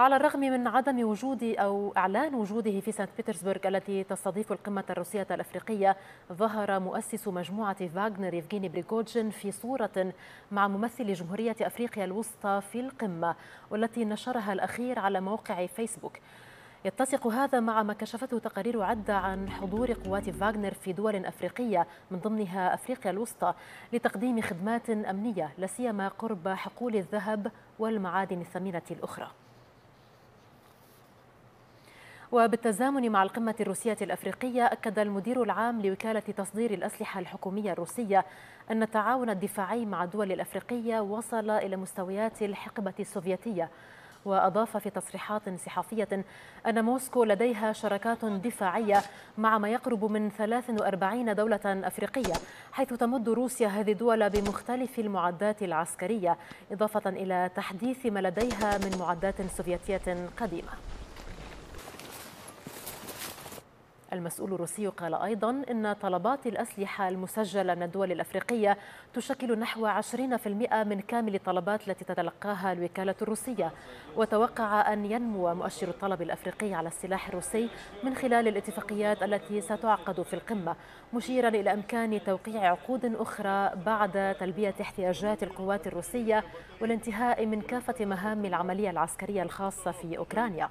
على الرغم من عدم وجود أو إعلان وجوده في سانت بيترسبورغ التي تستضيف القمة الروسية الأفريقية ظهر مؤسس مجموعة فاغنر يفغيني بريغوجين في صورة مع ممثل جمهورية أفريقيا الوسطى في القمة والتي نشرها الأخير على موقع فيسبوك يتسق هذا مع ما كشفته تقارير عدة عن حضور قوات فاغنر في دول أفريقية من ضمنها أفريقيا الوسطى لتقديم خدمات أمنية لا سيما قرب حقول الذهب والمعادن الثمينة الأخرى وبالتزامن مع القمة الروسية الأفريقية أكد المدير العام لوكالة تصدير الأسلحة الحكومية الروسية أن التعاون الدفاعي مع الدول الأفريقية وصل إلى مستويات الحقبة السوفيتية وأضاف في تصريحات صحفية أن موسكو لديها شراكات دفاعية مع ما يقرب من 43 دولة أفريقية حيث تمد روسيا هذه الدول بمختلف المعدات العسكرية إضافة إلى تحديث ما لديها من معدات سوفيتية قديمة المسؤول الروسي قال أيضا أن طلبات الأسلحة المسجلة من الدول الأفريقية تشكل نحو 20% من كامل الطلبات التي تتلقاها الوكالة الروسية وتوقع أن ينمو مؤشر الطلب الأفريقي على السلاح الروسي من خلال الاتفاقيات التي ستعقد في القمة مشيرا إلى إمكان توقيع عقود أخرى بعد تلبية احتياجات القوات الروسية والانتهاء من كافة مهام العملية العسكرية الخاصة في أوكرانيا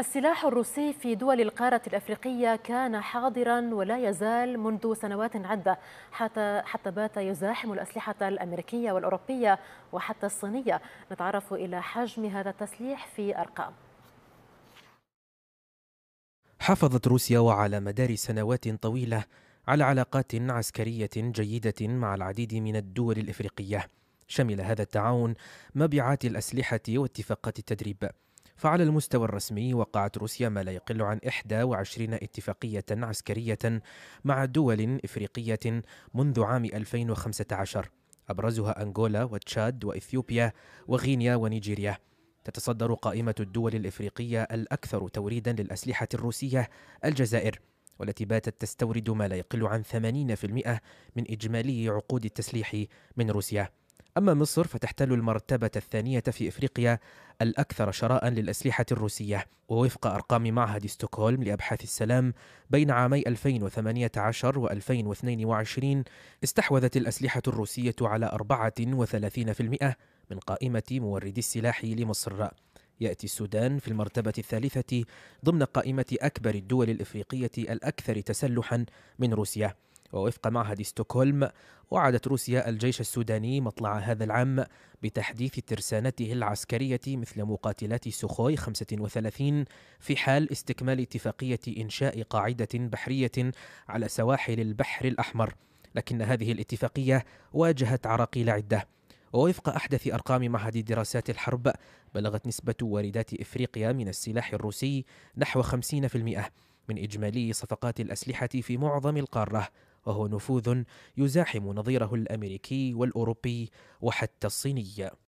السلاح الروسي في دول القارة الأفريقية كان حاضرا ولا يزال منذ سنوات عدة حتى, حتى بات يزاحم الأسلحة الأمريكية والأوروبية وحتى الصينية نتعرف إلى حجم هذا التسليح في أرقام حافظت روسيا وعلى مدار سنوات طويلة على علاقات عسكرية جيدة مع العديد من الدول الإفريقية شمل هذا التعاون مبيعات الأسلحة واتفاقات التدريب فعلى المستوى الرسمي وقعت روسيا ما لا يقل عن 21 اتفاقية عسكرية مع دول إفريقية منذ عام 2015 أبرزها أنغولا وتشاد وإثيوبيا وغينيا ونيجيريا تتصدر قائمة الدول الإفريقية الأكثر توريدا للأسلحة الروسية الجزائر والتي باتت تستورد ما لا يقل عن 80% من إجمالي عقود التسليح من روسيا أما مصر فتحتل المرتبة الثانية في إفريقيا الأكثر شراء للأسلحة الروسية ووفق أرقام معهد ستوكهولم لأبحاث السلام بين عامي 2018 و 2022 استحوذت الأسلحة الروسية على 34% من قائمة موردي السلاح لمصر يأتي السودان في المرتبة الثالثة ضمن قائمة أكبر الدول الإفريقية الأكثر تسلحا من روسيا ووفق معهد ستوكهولم وعدت روسيا الجيش السوداني مطلع هذا العام بتحديث ترسانته العسكرية مثل مقاتلات سوخوي 35 في حال استكمال اتفاقية إنشاء قاعدة بحرية على سواحل البحر الأحمر لكن هذه الاتفاقية واجهت عراقيل عدة ووفق أحدث أرقام معهد دراسات الحرب بلغت نسبة واردات إفريقيا من السلاح الروسي نحو 50% من إجمالي صفقات الأسلحة في معظم القارة وهو نفوذ يزاحم نظيره الامريكي والاوروبي وحتى الصيني